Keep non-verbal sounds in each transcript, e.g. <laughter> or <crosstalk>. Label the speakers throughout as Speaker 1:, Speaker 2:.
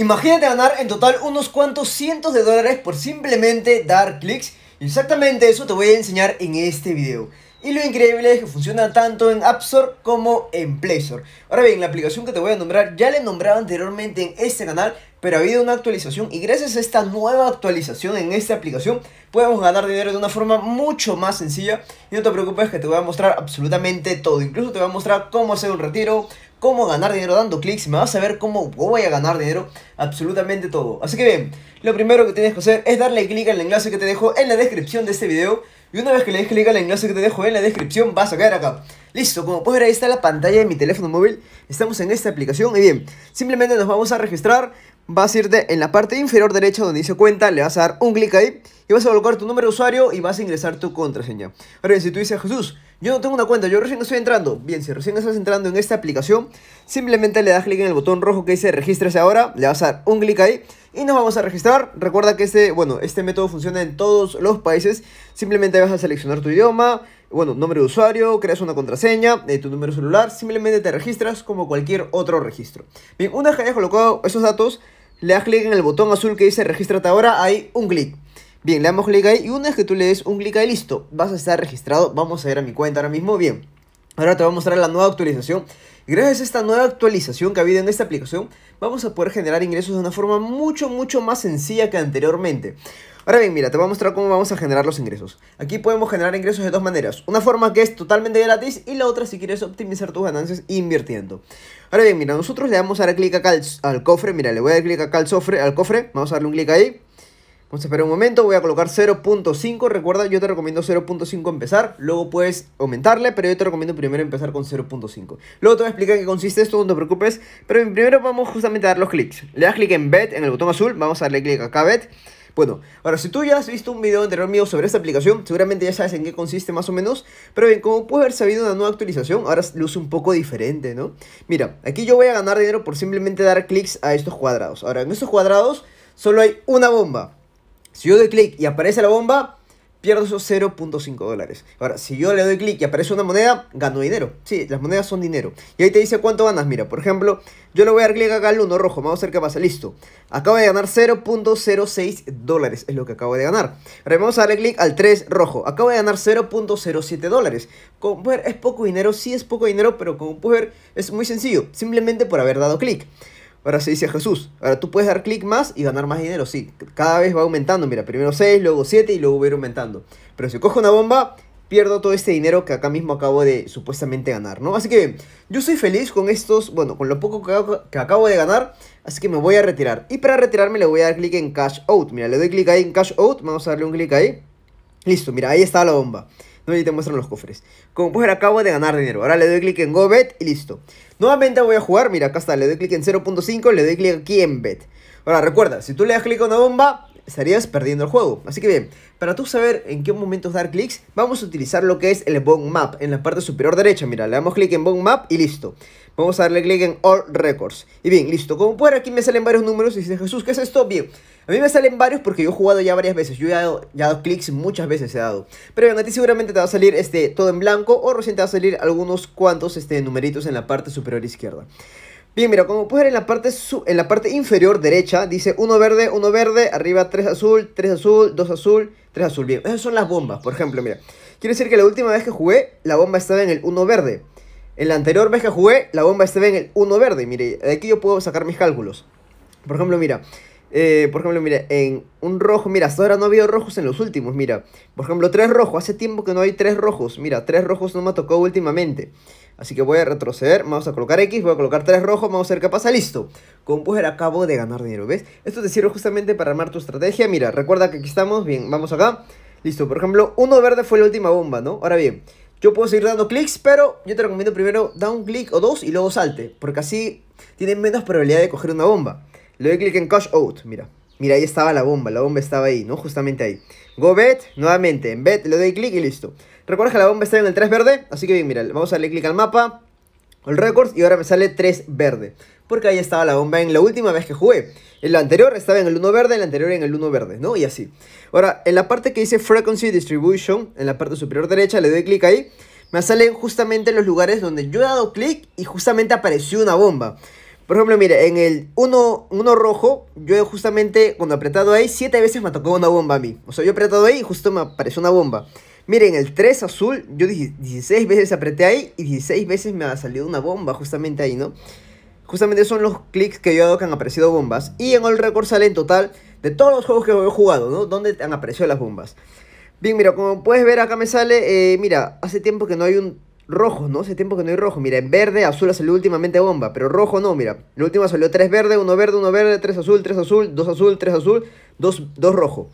Speaker 1: Imagínate ganar en total unos cuantos cientos de dólares por simplemente dar clics. Y exactamente eso te voy a enseñar en este video. Y lo increíble es que funciona tanto en App Store como en Play Store. Ahora bien, la aplicación que te voy a nombrar ya la he nombrado anteriormente en este canal, pero ha habido una actualización y gracias a esta nueva actualización en esta aplicación podemos ganar dinero de una forma mucho más sencilla y no te preocupes que te voy a mostrar absolutamente todo, incluso te voy a mostrar cómo hacer un retiro, cómo ganar dinero dando clics, me vas a ver cómo voy a ganar dinero, absolutamente todo. Así que bien, lo primero que tienes que hacer es darle clic al enlace que te dejo en la descripción de este video y una vez que le des clic al enlace que te dejo en la descripción vas a caer acá. Listo, como puedes ver ahí está la pantalla de mi teléfono móvil, estamos en esta aplicación y bien, simplemente nos vamos a registrar vas a irte en la parte inferior derecha donde dice cuenta, le vas a dar un clic ahí y vas a colocar tu número de usuario y vas a ingresar tu contraseña. Ahora bien, si tú dices, Jesús, yo no tengo una cuenta, yo recién estoy entrando. Bien, si recién estás entrando en esta aplicación, simplemente le das clic en el botón rojo que dice regístrese ahora, le vas a dar un clic ahí y nos vamos a registrar. Recuerda que este, bueno, este método funciona en todos los países. Simplemente vas a seleccionar tu idioma, bueno, nombre de usuario, creas una contraseña, eh, tu número celular, simplemente te registras como cualquier otro registro. Bien, una vez que hayas colocado esos datos, le das clic en el botón azul que dice regístrate ahora, hay un clic. Bien, le damos clic ahí y una vez que tú le des un clic ahí, listo, vas a estar registrado. Vamos a ir a mi cuenta ahora mismo, bien. Ahora te voy a mostrar la nueva actualización. Gracias a esta nueva actualización que ha habido en esta aplicación, vamos a poder generar ingresos de una forma mucho, mucho más sencilla que anteriormente. Ahora bien, mira, te voy a mostrar cómo vamos a generar los ingresos. Aquí podemos generar ingresos de dos maneras. Una forma que es totalmente gratis y la otra si quieres optimizar tus ganancias invirtiendo. Ahora bien, mira, nosotros le vamos a dar clic acá al, cofre. Mira, le voy a dar clic acá al, al cofre. Vamos a darle un clic ahí. Vamos a esperar un momento, voy a colocar 0.5, recuerda, yo te recomiendo 0.5 empezar, luego puedes aumentarle, pero yo te recomiendo primero empezar con 0.5. Luego te voy a explicar qué consiste esto, no te preocupes, pero primero vamos justamente a dar los clics. Le das clic en Bet, en el botón azul, vamos a darle clic acá a Bet. Bueno, ahora si tú ya has visto un video anterior mío sobre esta aplicación, seguramente ya sabes en qué consiste más o menos, pero bien, como puede haber sabido una nueva actualización, ahora luce un poco diferente, ¿no? Mira, aquí yo voy a ganar dinero por simplemente dar clics a estos cuadrados. Ahora, en estos cuadrados solo hay una bomba. Si yo doy clic y aparece la bomba, pierdo esos 0.5 dólares. Ahora, si yo le doy clic y aparece una moneda, gano dinero. Sí, las monedas son dinero. Y ahí te dice cuánto ganas. Mira, por ejemplo, yo le voy a dar clic acá al 1 rojo. Vamos a ver qué pasa. Listo. Acabo de ganar 0.06 dólares. Es lo que acabo de ganar. Ahora vamos a darle clic al 3 rojo. Acabo de ganar 0.07 dólares. Como ver, es poco dinero. Sí, es poco dinero, pero como puedes ver, es muy sencillo. Simplemente por haber dado clic. Ahora se dice Jesús. Ahora tú puedes dar clic más y ganar más dinero. Sí, cada vez va aumentando. Mira, primero 6, luego 7 y luego va a ir aumentando. Pero si cojo una bomba, pierdo todo este dinero que acá mismo acabo de supuestamente ganar, ¿no? Así que yo soy feliz con estos, bueno, con lo poco que, acabo de ganar. Así que me voy a retirar. Y para retirarme le voy a dar clic en Cash Out. Mira, le doy clic ahí en Cash Out. Vamos a darle un clic ahí. Listo, mira, ahí está la bomba. No, y te muestran los cofres. Como puedes ver, acabo de ganar dinero. Ahora le doy clic en Go Bet y listo. Nuevamente voy a jugar. Mira, acá está. Le doy clic en 0.5. Le doy clic aquí en Bet. Ahora, recuerda, si tú le das clic a una bomba, estarías perdiendo el juego. Así que bien, para tú saber en qué momentos dar clics, vamos a utilizar lo que es el Bone Map en la parte superior derecha. Mira, le damos clic en Bone Map y listo. Vamos a darle clic en All Records. Y bien, listo. Como pueden aquí me salen varios números y dice Jesús, ¿qué es esto? Bien, a mí me salen varios porque yo he jugado ya varias veces. Yo he dado, ya he clics muchas veces he dado. Pero bueno, a ti seguramente te va a salir este, todo en blanco o recién te va a salir algunos cuantos este, numeritos en la parte superior izquierda. Bien, mira, como puedes ver en la parte, en la parte inferior derecha, dice uno verde, uno verde, arriba 3 azul, 3 azul, 2 azul, 3 azul. Bien, esas son las bombas, por ejemplo, mira. Quiere decir que la última vez que jugué, la bomba estaba en el 1 verde. En la anterior vez que jugué, la bomba estaba en el 1 verde. Mire, de aquí yo puedo sacar mis cálculos. Por ejemplo, mira, eh, por ejemplo, mira, en un rojo, mira, hasta ahora no ha habido rojos en los últimos, mira. Por ejemplo, tres rojos, hace tiempo que no hay tres rojos, mira, tres rojos no me ha tocado últimamente. Así que voy a retroceder, vamos a colocar X, voy a colocar tres rojos, vamos a ver qué pasa, listo. Con Pujer acabo de ganar dinero, ¿ves? Esto te sirve justamente para armar tu estrategia, mira, recuerda que aquí estamos, bien, vamos acá. Listo, por ejemplo, uno verde fue la última bomba, ¿no? Ahora bien, yo puedo seguir dando clics, pero yo te recomiendo primero da un clic o dos y luego salte, porque así tienes menos probabilidad de coger una bomba. Le doy clic en Cash Out, mira. Mira, ahí estaba la bomba, la bomba estaba ahí, ¿no? Justamente ahí. Go bet, nuevamente, en bet le doy clic y listo. Recuerda que la bomba está en el 3 verde, así que bien, mira, vamos a darle clic al mapa, al records y ahora me sale 3 verde. Porque ahí estaba la bomba en la última vez que jugué. En la anterior estaba en el 1 verde, en la anterior en el 1 verde, ¿no? Y así. Ahora, en la parte que dice Frequency Distribution, en la parte superior derecha, le doy clic ahí. Me salen justamente los lugares donde yo he dado clic y justamente apareció una bomba. Por ejemplo, mire, en el 1 rojo, yo justamente cuando he apretado ahí, 7 veces me tocó una bomba a mí. O sea, yo he apretado ahí y justo me apareció una bomba. Miren, el 3 azul, yo 16 veces apreté ahí y 16 veces me ha salido una bomba justamente ahí, ¿no? Justamente son los clics que yo he dado que han aparecido bombas. Y en el récord sale en total de todos los juegos que he jugado, ¿no? Donde han aparecido las bombas. Bien, mira, como puedes ver acá me sale, eh, mira, hace tiempo que no hay un rojos, ¿no? Hace tiempo que no hay rojo. Mira, en verde, azul ha salido últimamente bomba, pero rojo no, mira. la último salió 3 verde, uno verde, uno verde, tres azul, tres azul, dos azul, 3 azul, dos dos rojo.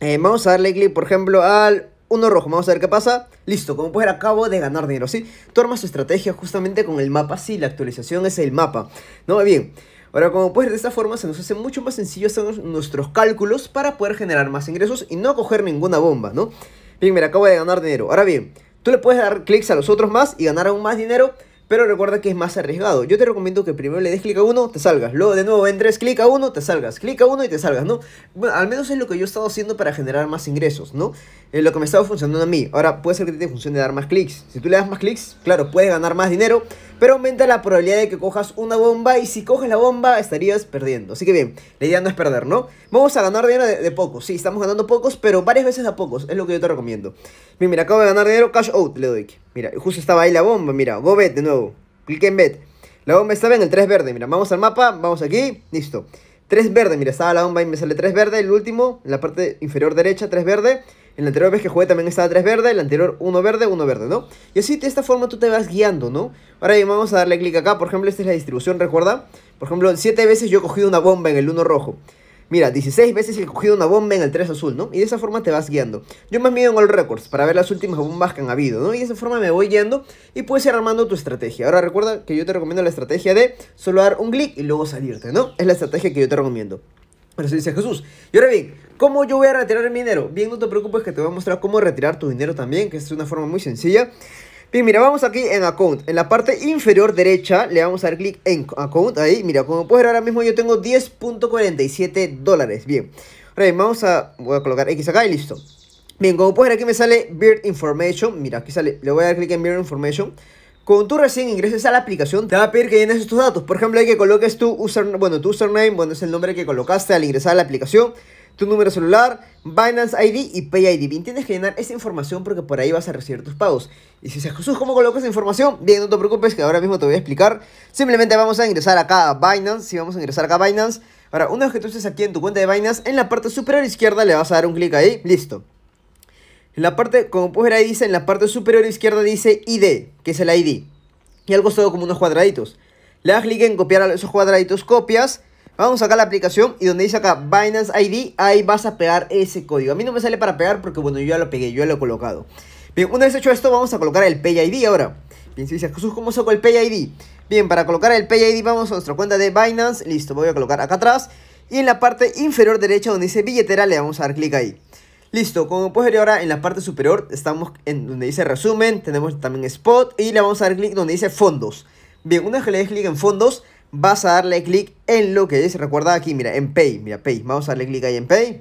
Speaker 1: Eh, vamos a darle clic, por ejemplo, al uno rojo. Vamos a ver qué pasa. Listo, como puedes ver, acabo de ganar dinero, ¿sí? Tú armas tu estrategia justamente con el mapa, sí, la actualización es el mapa. ¿No? Bien. Ahora, como puedes, de esta forma se nos hace mucho más sencillo hacer nuestros cálculos para poder generar más ingresos y no coger ninguna bomba, ¿no? Bien, mira, acabo de ganar dinero. Ahora bien, Tú le puedes dar clics a los otros más y ganar aún más dinero, pero recuerda que es más arriesgado. Yo te recomiendo que primero le des clic a uno, te salgas. Luego de nuevo entres, clic a uno, te salgas. Clic a uno y te salgas, ¿no? Bueno, al menos es lo que yo he estado haciendo para generar más ingresos, ¿no? Eh, lo que me estaba funcionando a mí. Ahora puede ser que te funcione dar más clics. Si tú le das más clics, claro, puedes ganar más dinero, pero aumenta la probabilidad de que cojas una bomba y si coges la bomba estarías perdiendo. Así que bien, la idea no es perder, ¿no? Vamos a ganar dinero de, poco. pocos, sí, estamos ganando pocos, pero varias veces a pocos, es lo que yo te recomiendo. mira, acabo de ganar dinero, cash out le doy. Mira, justo estaba ahí la bomba, mira, go bet de nuevo, clic en bet. La bomba estaba en el 3 verde, mira, vamos al mapa, vamos aquí, listo. 3 verde, mira, estaba la bomba y me sale 3 verde, el último, en la parte inferior derecha, 3 verde. En la anterior vez que jugué también estaba 3 verde, en la anterior 1 verde, 1 verde, ¿no? Y así de esta forma tú te vas guiando, ¿no? Ahora bien, vamos a darle clic acá. Por ejemplo, esta es la distribución, recuerda. Por ejemplo, 7 veces yo he cogido una bomba en el 1 rojo. Mira, 16 veces he cogido una bomba en el 3 azul, ¿no? Y de esa forma te vas guiando. Yo me mido en All Records para ver las últimas bombas que han habido, ¿no? Y de esa forma me voy guiando y puedes ir armando tu estrategia. Ahora recuerda que yo te recomiendo la estrategia de solo dar un clic y luego salirte, ¿no? Es la estrategia que yo te recomiendo. Pero se dice Jesús. Y ahora bien, ¿Cómo yo voy a retirar el dinero? Bien, no te preocupes que te voy a mostrar cómo retirar tu dinero también, que es una forma muy sencilla. Bien, mira, vamos aquí en Account. En la parte inferior derecha le vamos a dar clic en Account. Ahí, mira, como puedes ver ahora mismo yo tengo 10.47 dólares. Bien, ahora bien, vamos a, voy a colocar X acá y listo. Bien, como puedes ver aquí me sale Beard Information. Mira, aquí sale, le voy a dar clic en Beard Information. Cuando tú recién ingreses a la aplicación, te va a pedir que llenes estos datos. Por ejemplo, hay que coloques tu username, bueno, tu username, bueno, es el nombre que colocaste al ingresar a la aplicación tu número celular, Binance ID y pay Bien, Tienes que llenar esa información porque por ahí vas a recibir tus pagos. Y si dices, Jesús, ¿cómo colocas esa información? Bien, no te preocupes que ahora mismo te voy a explicar. Simplemente vamos a ingresar acá a Binance. Si vamos a ingresar acá a Binance. Ahora, una vez que tú estés aquí en tu cuenta de Binance, en la parte superior izquierda le vas a dar un clic ahí. Listo. En la parte, como puedes ver ahí dice, en la parte superior izquierda dice ID, que es el ID. Y algo todo como unos cuadraditos. Le das clic en copiar esos cuadraditos, copias. Vamos acá a la aplicación y donde dice acá Binance ID, ahí vas a pegar ese código. A mí no me sale para pegar porque bueno, yo ya lo pegué, yo ya lo he colocado. Bien, una vez hecho esto, vamos a colocar el Pay ID ahora. Bien, si dices, Jesús, ¿cómo saco el Pay ID? Bien, para colocar el Pay ID vamos a nuestra cuenta de Binance. Listo, voy a colocar acá atrás. Y en la parte inferior derecha donde dice billetera le vamos a dar clic ahí. Listo, como puedes ver ahora en la parte superior estamos en donde dice resumen, tenemos también spot y le vamos a dar clic donde dice fondos. Bien, una vez que le des clic en fondos, vas a darle clic en lo que dice, recuerda aquí, mira, en Pay, mira, Pay, vamos a darle clic ahí en Pay,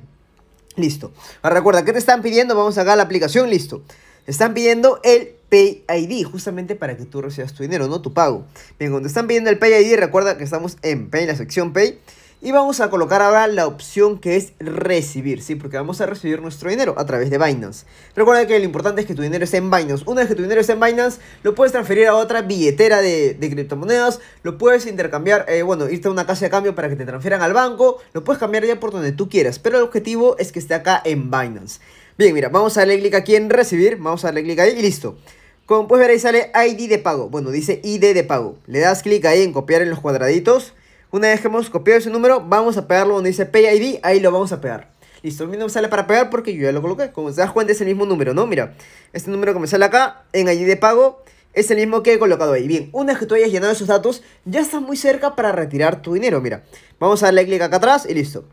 Speaker 1: listo. Ahora recuerda, ¿qué te están pidiendo? Vamos acá a la aplicación, listo. Te están pidiendo el Pay ID, justamente para que tú recibas tu dinero, no tu pago. Bien, cuando te están pidiendo el Pay ID, recuerda que estamos en Pay, la sección Pay, y vamos a colocar ahora la opción que es recibir, ¿sí? Porque vamos a recibir nuestro dinero a través de Binance. Recuerda que lo importante es que tu dinero esté en Binance. Una vez que tu dinero esté en Binance, lo puedes transferir a otra billetera de, criptomonedas, lo puedes intercambiar, eh, bueno, irte a una casa de cambio para que te transfieran al banco, lo puedes cambiar ya por donde tú quieras, pero el objetivo es que esté acá en Binance. Bien, mira, vamos a darle clic aquí en recibir, vamos a darle clic ahí y listo. Como puedes ver ahí sale ID de pago, bueno, dice ID de pago. Le das clic ahí en copiar en los cuadraditos una vez que hemos copiado ese número, vamos a pegarlo donde dice Pay ID. ahí lo vamos a pegar. Listo, a mí no me sale para pegar porque yo ya lo coloqué. Como se das cuenta es el mismo número, ¿no? Mira, este número que me sale acá, en allí de pago, es el mismo que he colocado ahí. Bien, una vez que tú hayas llenado esos datos, ya estás muy cerca para retirar tu dinero, mira. Vamos a darle clic acá atrás y listo.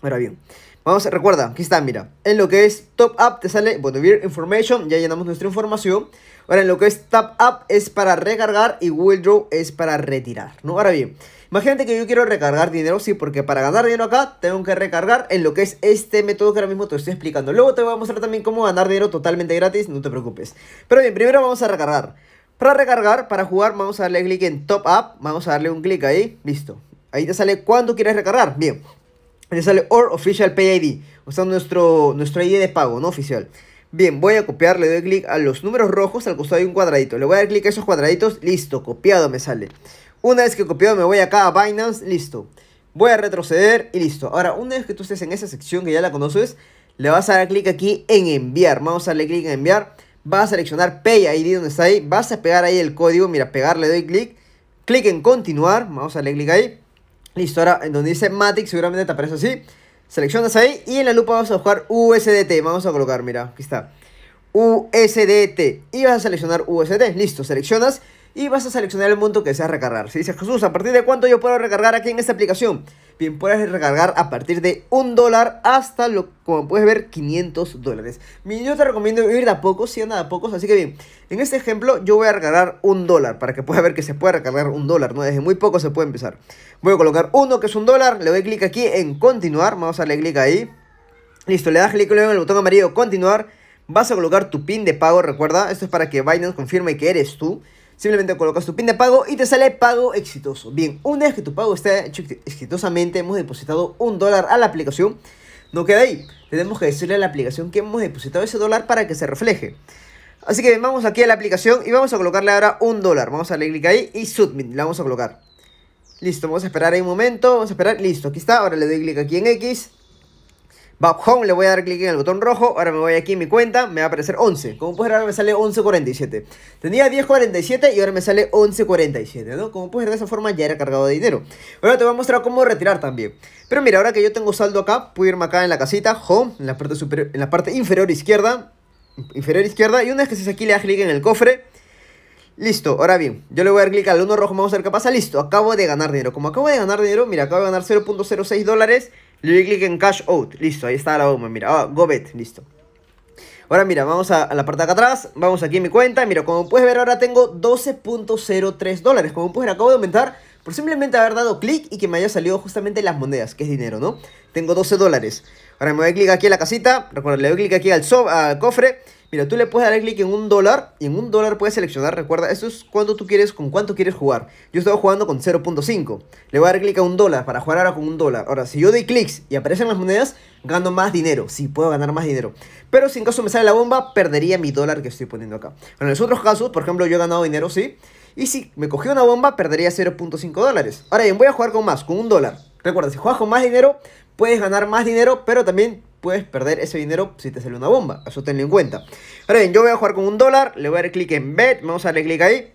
Speaker 1: Ahora bien, vamos, a, recuerda, aquí está, mira. En lo que es Top Up te sale, bueno, Information, ya llenamos nuestra información. Ahora en lo que es Top Up es para recargar y Withdraw es para retirar, ¿no? Ahora bien... Imagínate que yo quiero recargar dinero, sí, porque para ganar dinero acá tengo que recargar en lo que es este método que ahora mismo te estoy explicando. Luego te voy a mostrar también cómo ganar dinero totalmente gratis, no te preocupes. Pero bien, primero vamos a recargar. Para recargar, para jugar, vamos a darle clic en Top Up, vamos a darle un clic ahí, listo. Ahí te sale cuándo quieres recargar, bien. te sale Or Official Pay ID, usando nuestro, nuestro ID de pago, no oficial. Bien, voy a copiar, le doy clic a los números rojos, al costado hay un cuadradito. Le voy a dar clic a esos cuadraditos, listo, copiado me sale. Una vez que copiado me voy acá a Binance, listo. Voy a retroceder y listo. Ahora, una vez que tú estés en esa sección que ya la conoces, le vas a dar clic aquí en enviar. Vamos a darle clic en enviar. Vas a seleccionar Pay ID donde está ahí. Vas a pegar ahí el código. Mira, pegar le doy clic. Clic en continuar. Vamos a darle clic ahí. Listo, ahora en donde dice Matic seguramente te aparece así. Seleccionas ahí y en la lupa vamos a buscar USDT. Vamos a colocar, mira, aquí está. USDT. Y vas a seleccionar USDT. Listo, seleccionas y vas a seleccionar el monto que deseas recargar. Si dices, Jesús, ¿a partir de cuánto yo puedo recargar aquí en esta aplicación? Bien, puedes recargar a partir de un dólar hasta, lo, como puedes ver, 500 dólares. Yo te recomiendo ir de a pocos, si anda a pocos. Así que bien, en este ejemplo yo voy a recargar un dólar para que puedas ver que se puede recargar un dólar, ¿no? Desde muy poco se puede empezar. Voy a colocar uno que es un dólar, le doy clic aquí en continuar, vamos a darle clic ahí. Listo, le das clic en el botón amarillo continuar. Vas a colocar tu pin de pago, recuerda, esto es para que Binance confirme que eres tú. Simplemente colocas tu pin de pago y te sale pago exitoso. Bien, una vez que tu pago esté hecho exitosamente, hemos depositado un dólar a la aplicación. No queda ahí. Tenemos que decirle a la aplicación que hemos depositado ese dólar para que se refleje. Así que vamos aquí a la aplicación y vamos a colocarle ahora un dólar. Vamos a darle clic ahí y submit. La vamos a colocar. Listo, vamos a esperar ahí un momento. Vamos a esperar. Listo, aquí está. Ahora le doy clic aquí en X. Home, le voy a dar clic en el botón rojo, ahora me voy aquí en mi cuenta, me va a aparecer 11. Como puedes ver, ahora me sale 11.47. Tenía 10.47 y ahora me sale 11.47, ¿no? Como puedes ver, de esa forma ya era cargado de dinero. Ahora te voy a mostrar cómo retirar también. Pero mira, ahora que yo tengo saldo acá, puedo irme acá en la casita, Home, en la parte, en la parte inferior izquierda, inferior izquierda, y una vez que estés aquí le das clic en el cofre, Listo, ahora bien, yo le voy a dar clic al 1 rojo, vamos a ver qué pasa. Listo, acabo de ganar dinero. Como acabo de ganar dinero, mira, acabo de ganar 0.06 dólares le doy clic en cash out. Listo, ahí está la bomba. Mira, ah, go Listo. Ahora mira, vamos a, la parte de acá atrás, vamos aquí a mi cuenta, mira, como puedes ver ahora tengo 12.03 dólares, como puedes ver acabo de aumentar por simplemente haber dado clic y que me haya salido justamente las monedas, que es dinero, ¿no? Tengo 12 dólares. Ahora me voy a clic aquí a la casita, recuerda, le doy clic aquí al, al cofre Mira, tú le puedes dar clic en un dólar y en un dólar puedes seleccionar, recuerda, esto es cuando tú quieres, con cuánto quieres jugar. Yo estaba jugando con 0.5. Le voy a dar clic a un dólar para jugar ahora con un dólar. Ahora, si yo doy clics y aparecen las monedas, gano más dinero. Sí, puedo ganar más dinero. Pero si en caso me sale la bomba, perdería mi dólar que estoy poniendo acá. En los otros casos, por ejemplo, yo he ganado dinero, sí. Y si me cogió una bomba, perdería 0.5 dólares. Ahora bien, voy a jugar con más, con un dólar. Recuerda, si juegas con más dinero, puedes ganar más dinero, pero también puedes perder ese dinero si te sale una bomba. Eso tenlo en cuenta. Ahora bien, yo voy a jugar con un dólar. Le voy a dar clic en bet. Vamos a darle clic ahí.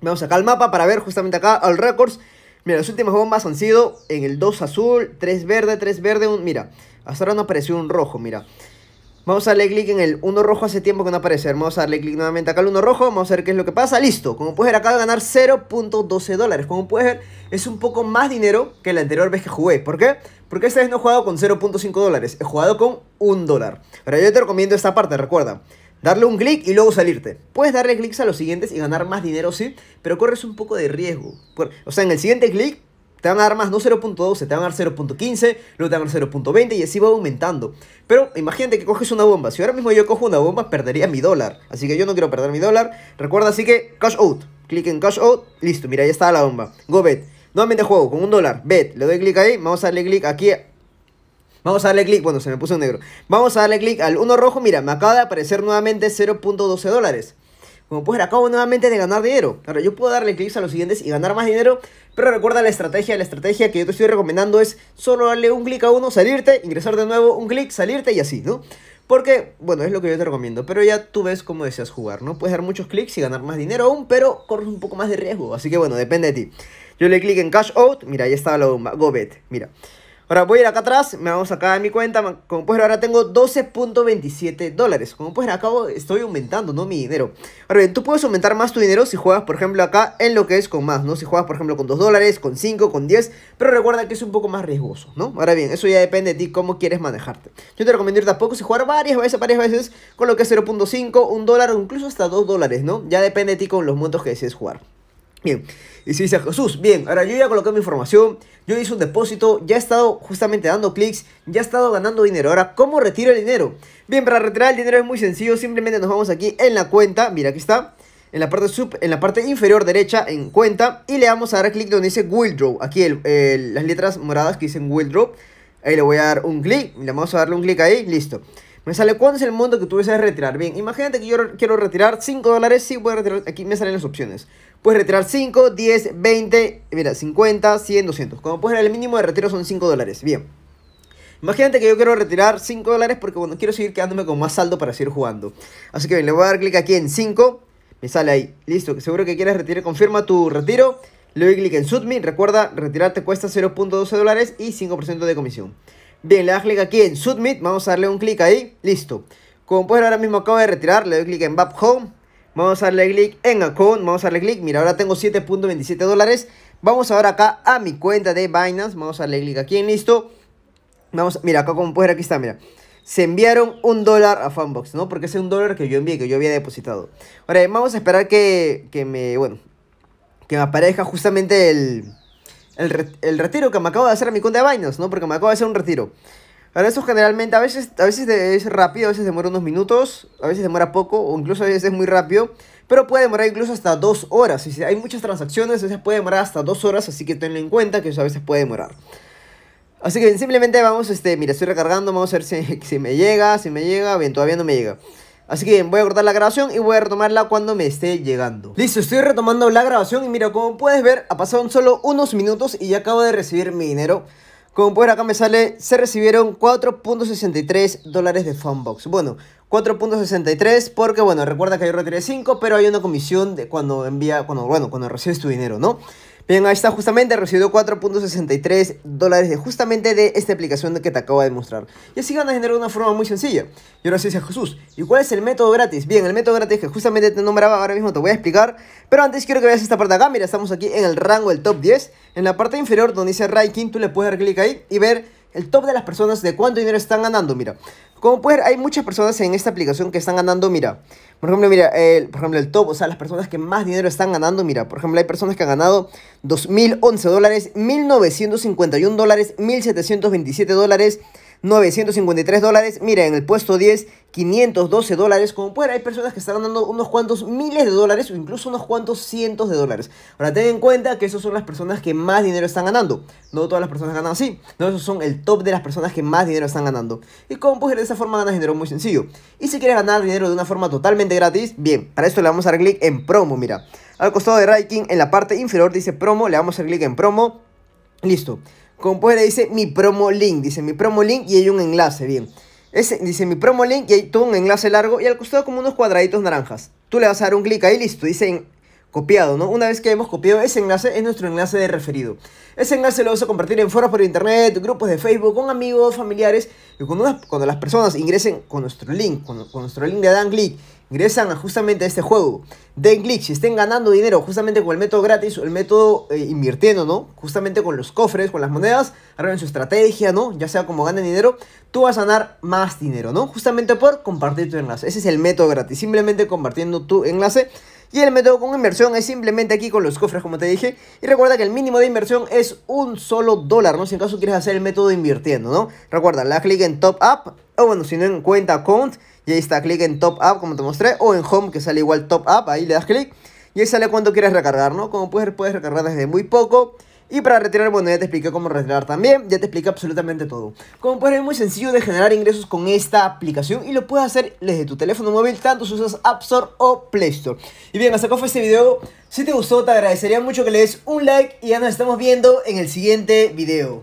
Speaker 1: Vamos acá al mapa para ver justamente acá al records. Mira, las últimas bombas han sido en el 2 azul, 3 verde, 3 verde. Un, mira, hasta ahora no apareció un rojo, mira. Vamos a darle clic en el 1 rojo hace tiempo que no aparece. Vamos a darle clic nuevamente acá al 1 rojo. Vamos a ver qué es lo que pasa. Listo. Como puedes ver, acabo de ganar 0.12 dólares. Como puedes ver, es un poco más dinero que la anterior vez que jugué. ¿Por qué? Porque esta vez no he jugado con 0.5 dólares. He jugado con 1 dólar. Pero yo te recomiendo esta parte, recuerda. Darle un clic y luego salirte. Puedes darle clics a los siguientes y ganar más dinero, sí, pero corres un poco de riesgo. O sea, en el siguiente clic te van a dar más, no 0.12, te van a dar 0.15, luego te van a dar 0.20 y así va aumentando. Pero imagínate que coges una bomba. Si ahora mismo yo cojo una bomba, perdería mi dólar. Así que yo no quiero perder mi dólar. Recuerda así que cash out. Clic en cash out. Listo, mira, ya está la bomba. Go bet. Nuevamente juego con un dólar. Bet. Le doy clic ahí. Vamos a darle clic aquí Vamos a darle clic, bueno, se me puso en negro. Vamos a darle clic al 1 rojo, mira, me acaba de aparecer nuevamente 0.12 dólares. Como puedes ver, acabo nuevamente de ganar dinero. Ahora, yo puedo darle clics a los siguientes y ganar más dinero, pero recuerda la estrategia, la estrategia que yo te estoy recomendando es solo darle un clic a uno, salirte, ingresar de nuevo, un clic, salirte y así, ¿no? Porque, bueno, es lo que yo te recomiendo, pero ya tú ves cómo deseas jugar, ¿no? Puedes dar muchos clics y ganar más dinero aún, pero corres un poco más de riesgo, así que bueno, depende de ti. Yo le clic en Cash Out, mira, ahí estaba la bomba, Go Bet, mira. Ahora voy a ir acá atrás, me vamos acá a mi cuenta, como puedes ver ahora tengo 12.27 dólares. Como puedes ver acá estoy aumentando, ¿no? Mi dinero. Ahora bien, tú puedes aumentar más tu dinero si juegas, por ejemplo, acá en lo que es con más, ¿no? Si juegas, por ejemplo, con 2 dólares, con 5, con 10, pero recuerda que es un poco más riesgoso, ¿no? Ahora bien, eso ya depende de ti cómo quieres manejarte. Yo te recomiendo ir tampoco si jugar varias veces, varias veces, con lo que es 0.5, 1 dólar o incluso hasta 2 dólares, ¿no? Ya depende de ti con los montos que desees jugar. Bien, y si dice Jesús, bien, ahora yo ya coloqué mi información, yo hice un depósito, ya he estado justamente dando clics, ya he estado ganando dinero. Ahora, ¿cómo retiro el dinero? Bien, para retirar el dinero es muy sencillo, simplemente nos vamos aquí en la cuenta, mira, aquí está, en la parte, sub, en la parte inferior derecha, en cuenta, y le vamos a dar clic donde dice Withdraw, aquí el, las letras moradas que dicen Will Withdraw, ahí le voy a dar un clic, le vamos a darle un clic ahí, listo. Me sale cuánto es el monto que tú deseas retirar. Bien, imagínate que yo quiero retirar 5 dólares. Sí, voy a retirar. Aquí me salen las opciones. Puedes retirar 5, 10, 20, mira, 50, 100, 200. Como puedes ver, el mínimo de retiro son 5 dólares. Bien. Imagínate que yo quiero retirar 5 dólares porque bueno, quiero seguir quedándome con más saldo para seguir jugando. Así que bien, le voy a dar clic aquí en 5. Me sale ahí. Listo, seguro que quieres retirar. Confirma tu retiro. Le doy clic en Submit. Recuerda, retirar te cuesta 0.12 dólares y 5% de comisión. Bien, le das clic aquí en Submit. Vamos a darle un clic ahí. Listo. Como puedes ver, ahora mismo acabo de retirar. Le doy clic en Back Home. Vamos a darle clic en account, vamos a darle clic. Mira, ahora tengo 7.27 dólares. Vamos ahora acá a mi cuenta de Binance. Vamos a darle clic aquí en listo. Vamos, mira, acá como puedes ver, aquí está, mira. Se enviaron un dólar a Funbox, ¿no? Porque es un dólar que yo envié, que yo había depositado. Ahora, vamos a esperar que, que me, bueno, que me aparezca justamente el, el, el retiro que me acabo de hacer a mi cuenta de Binance, ¿no? Porque me acabo de hacer un retiro. Ahora, eso generalmente a veces, a veces es rápido, a veces demora unos minutos, a veces demora poco, o incluso a veces es muy rápido, pero puede demorar incluso hasta dos horas. si hay muchas transacciones, a veces puede demorar hasta dos horas, así que tenlo en cuenta que eso a veces puede demorar. Así que simplemente vamos, este, mira, estoy recargando, vamos a ver si, <laughs> si me llega, si me llega, bien, todavía no me llega. Así que voy a cortar la grabación y voy a retomarla cuando me esté llegando Listo, estoy retomando la grabación y mira, como puedes ver, ha pasado solo unos minutos y ya acabo de recibir mi dinero como pueden acá me sale, se recibieron 4.63 dólares de Funbox. Bueno, 4.63 porque, bueno, recuerda que yo retiré 5, pero hay una comisión de cuando envía, cuando, bueno, cuando recibes tu dinero, ¿no? Bien, ahí está, justamente recibió 4.63 dólares justamente de esta aplicación que te acabo de mostrar. Y así ganas dinero de una forma muy sencilla. Y ahora sí dice Jesús, ¿y cuál es el método gratis? Bien, el método gratis que justamente te nombraba ahora mismo te voy a explicar. Pero antes quiero que veas esta parte de acá. Mira, estamos aquí en el rango del top 10. En la parte inferior donde dice ranking, tú le puedes dar clic ahí y ver el top de las personas de cuánto dinero están ganando, mira. Como puedes ver, hay muchas personas en esta aplicación que están ganando, mira. Por ejemplo, mira, el, por ejemplo, el top, o sea, las personas que más dinero están ganando, mira. Por ejemplo, hay personas que han ganado 2.011 dólares, 1.951 dólares, 1.727 dólares, 953 dólares. Mira, en el puesto 10, 512 dólares, como pueden, hay personas que están ganando unos cuantos miles de dólares o incluso unos cuantos cientos de dólares. Ahora, ten en cuenta que esas son las personas que más dinero están ganando. No todas las personas ganan así, no, esos son el top de las personas que más dinero están ganando. Y como puedes, de esa forma ganas dinero muy sencillo. Y si quieres ganar dinero de una forma totalmente gratis, bien, para esto le vamos a dar clic en promo, mira. Al costado de ranking en la parte inferior dice promo, le vamos a dar clic en promo. Listo. Como puedes, dice mi promo link, dice mi promo link y hay un enlace, bien dice mi promo link y hay todo un enlace largo y al costado como unos cuadraditos naranjas. Tú le vas a dar un clic ahí, listo. Dice copiado, ¿no? Una vez que hemos copiado ese enlace, es nuestro enlace de referido. Ese enlace lo vamos a compartir en foros por internet, grupos de Facebook, con amigos, familiares. Y cuando, cuando las personas ingresen con nuestro link, con, nuestro link de Dan clic ingresan a justamente a este juego, den click, si estén ganando dinero justamente con el método gratis o el método eh, invirtiendo, ¿no? Justamente con los cofres, con las monedas, arreglen su estrategia, ¿no? Ya sea como ganen dinero, tú vas a ganar más dinero, ¿no? Justamente por compartir tu enlace. Ese es el método gratis, simplemente compartiendo tu enlace y el método con inversión es simplemente aquí con los cofres, como te dije. Y recuerda que el mínimo de inversión es un solo dólar, ¿no? Si en caso quieres hacer el método invirtiendo, ¿no? Recuerda, la clic en Top Up, o bueno, si no en cuenta Account, y ahí está, clic en Top Up, como te mostré, o en Home, que sale igual Top Up, ahí le das clic. Y ahí sale cuánto quieres recargar, ¿no? Como puedes, puedes recargar desde muy poco y para retirar, bueno, ya te expliqué cómo retirar también, ya te expliqué absolutamente todo. Como puedes ver, es muy sencillo de generar ingresos con esta aplicación y lo puedes hacer desde tu teléfono móvil, tanto si usas App Store o Play Store. Y bien, hasta acá fue este video. Si te gustó, te agradecería mucho que le des un like y ya nos estamos viendo en el siguiente video.